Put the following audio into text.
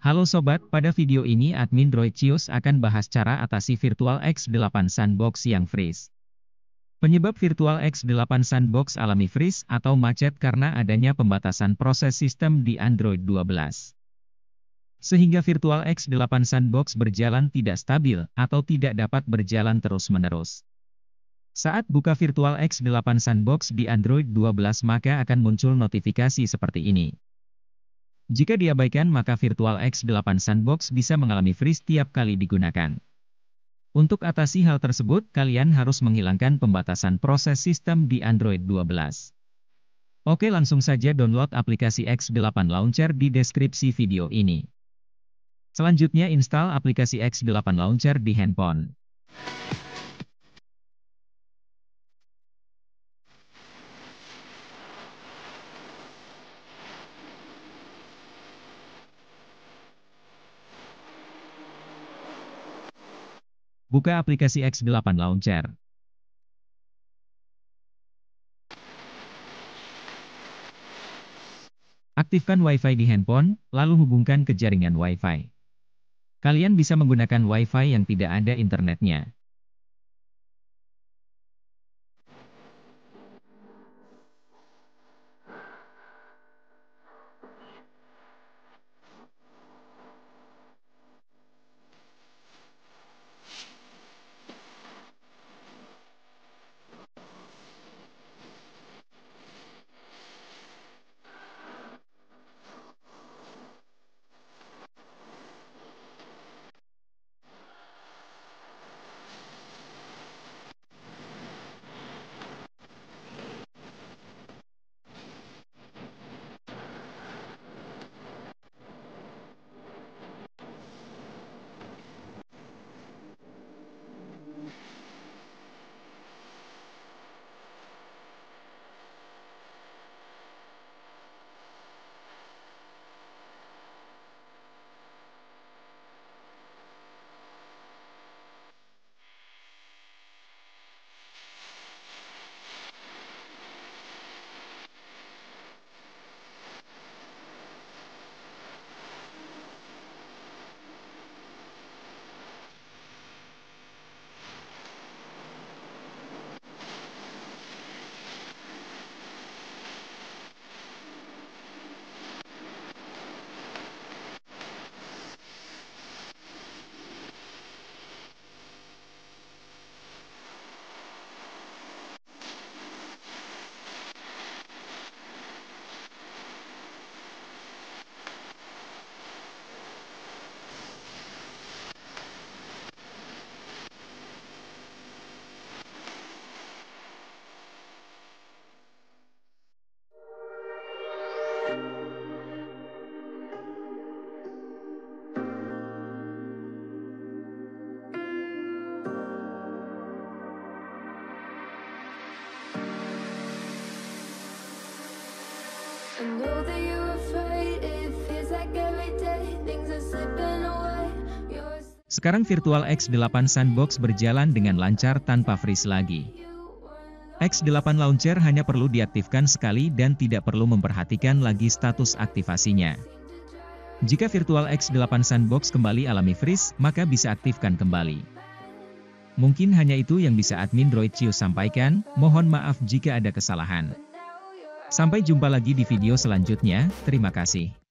Halo sobat, pada video ini admin Droid akan bahas cara atasi Virtual X8 Sandbox yang freeze. Penyebab Virtual X8 Sandbox alami freeze atau macet karena adanya pembatasan proses sistem di Android 12. Sehingga Virtual X8 Sandbox berjalan tidak stabil atau tidak dapat berjalan terus-menerus. Saat buka Virtual x 8 Sandbox di Android 12 maka akan muncul notifikasi seperti ini. Jika diabaikan maka Virtual x 8 Sandbox bisa mengalami freeze tiap kali digunakan. Untuk atasi hal tersebut, kalian harus menghilangkan pembatasan proses sistem di Android 12. Oke langsung saja download aplikasi X8 Launcher di deskripsi video ini. Selanjutnya install aplikasi X8 Launcher di handphone. Buka aplikasi X8 Launcher. Aktifkan Wi-Fi di handphone, lalu hubungkan ke jaringan Wi-Fi. Kalian bisa menggunakan Wi-Fi yang tidak ada internetnya. Sekarang Virtual X8 Sandbox berjalan dengan lancar tanpa freeze lagi. X8 Launcher hanya perlu diaktifkan sekali dan tidak perlu memperhatikan lagi status aktivasinya. Jika Virtual X8 Sandbox kembali alami freeze, maka bisa aktifkan kembali. Mungkin hanya itu yang bisa admin Droid Cio sampaikan, mohon maaf jika ada kesalahan. Sampai jumpa lagi di video selanjutnya, terima kasih.